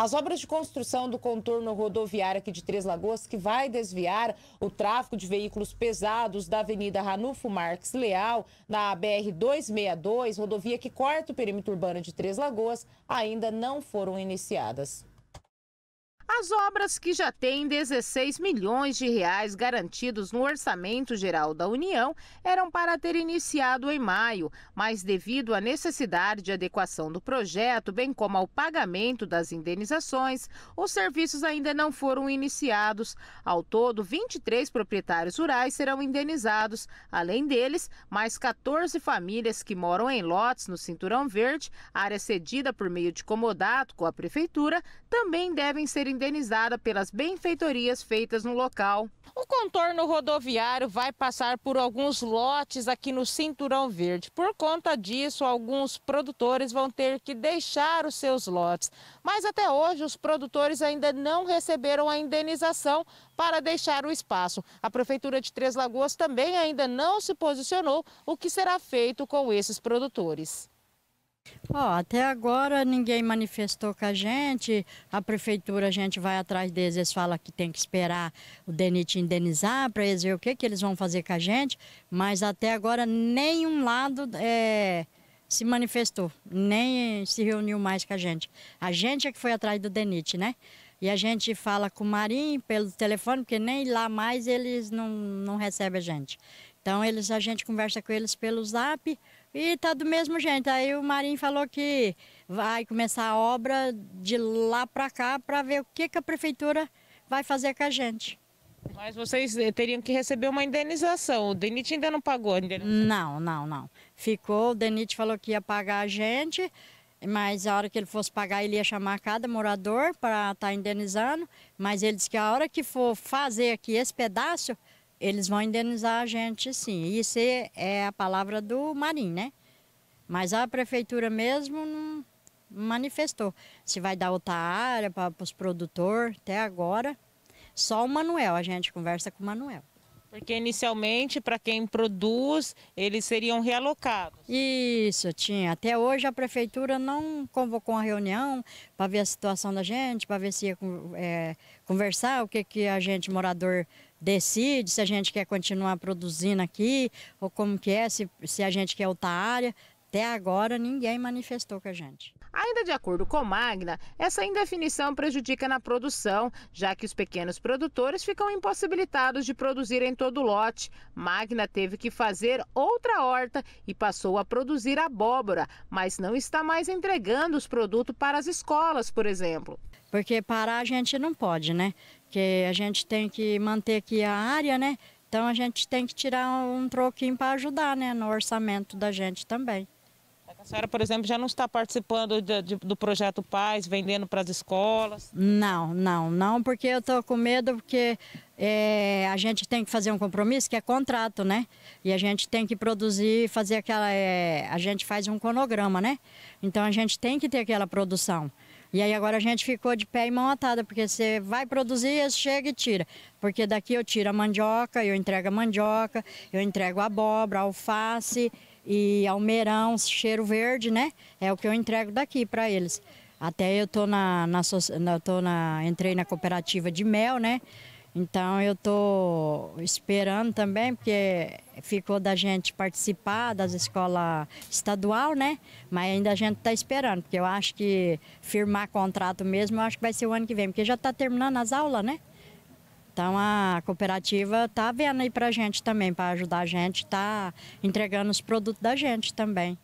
As obras de construção do contorno rodoviário aqui de Três Lagoas, que vai desviar o tráfego de veículos pesados da Avenida Ranulfo Marques Leal, na BR 262, rodovia que corta o perímetro urbano de Três Lagoas, ainda não foram iniciadas. As obras que já têm 16 milhões de reais garantidos no orçamento geral da União eram para ter iniciado em maio, mas devido à necessidade de adequação do projeto, bem como ao pagamento das indenizações, os serviços ainda não foram iniciados. Ao todo, 23 proprietários rurais serão indenizados. Além deles, mais 14 famílias que moram em lotes no Cinturão Verde, área cedida por meio de comodato com a prefeitura, também devem ser indenizadas indenizada pelas benfeitorias feitas no local. O contorno rodoviário vai passar por alguns lotes aqui no Cinturão Verde. Por conta disso, alguns produtores vão ter que deixar os seus lotes. Mas até hoje, os produtores ainda não receberam a indenização para deixar o espaço. A Prefeitura de Três Lagoas também ainda não se posicionou o que será feito com esses produtores. Oh, até agora ninguém manifestou com a gente, a prefeitura a gente vai atrás deles, eles falam que tem que esperar o DENIT indenizar para eles ver o que, que eles vão fazer com a gente, mas até agora nenhum lado é, se manifestou, nem se reuniu mais com a gente. A gente é que foi atrás do DENIT, né? E a gente fala com o Marim pelo telefone, porque nem lá mais eles não, não recebem a gente. Então eles, a gente conversa com eles pelo zap, e tá do mesmo jeito. Aí o Marinho falou que vai começar a obra de lá para cá para ver o que, que a prefeitura vai fazer com a gente. Mas vocês eh, teriam que receber uma indenização. O DENIT ainda não pagou a indenização. Não, não, não. Ficou, o DENIT falou que ia pagar a gente, mas a hora que ele fosse pagar, ele ia chamar cada morador para estar tá indenizando. Mas ele disse que a hora que for fazer aqui esse pedaço, eles vão indenizar a gente, sim. Isso é a palavra do Marinho, né? Mas a prefeitura mesmo não manifestou. Se vai dar outra área para os produtores, até agora, só o Manuel, a gente conversa com o Manuel. Porque inicialmente, para quem produz, eles seriam realocados. Isso, tinha. Até hoje a prefeitura não convocou uma reunião para ver a situação da gente, para ver se ia é, conversar, o que, que a gente, morador, decide se a gente quer continuar produzindo aqui, ou como que é, se, se a gente quer outra área. Até agora ninguém manifestou com a gente. Ainda de acordo com Magna, essa indefinição prejudica na produção, já que os pequenos produtores ficam impossibilitados de produzir em todo o lote. Magna teve que fazer outra horta e passou a produzir abóbora, mas não está mais entregando os produtos para as escolas, por exemplo. Porque parar a gente não pode, né? Porque a gente tem que manter aqui a área, né? Então a gente tem que tirar um troquinho para ajudar, né? No orçamento da gente também. A senhora, por exemplo, já não está participando de, de, do projeto Paz, vendendo para as escolas? Não, não, não, porque eu estou com medo, porque é, a gente tem que fazer um compromisso que é contrato, né? E a gente tem que produzir, fazer aquela. É, a gente faz um cronograma, né? Então a gente tem que ter aquela produção. E aí agora a gente ficou de pé e mão atada, porque você vai produzir, chega e tira. Porque daqui eu tiro a mandioca, eu entrego a mandioca, eu entrego a abóbora, a alface e almeirão, cheiro verde, né? É o que eu entrego daqui para eles. Até eu tô na, na, tô na, entrei na cooperativa de mel, né? Então eu tô esperando também, porque ficou da gente participar das escolas estadual, né? Mas ainda a gente tá esperando, porque eu acho que firmar contrato mesmo, eu acho que vai ser o ano que vem, porque já tá terminando as aulas, né? Então a cooperativa está vendo aí para a gente também, para ajudar a gente, está entregando os produtos da gente também.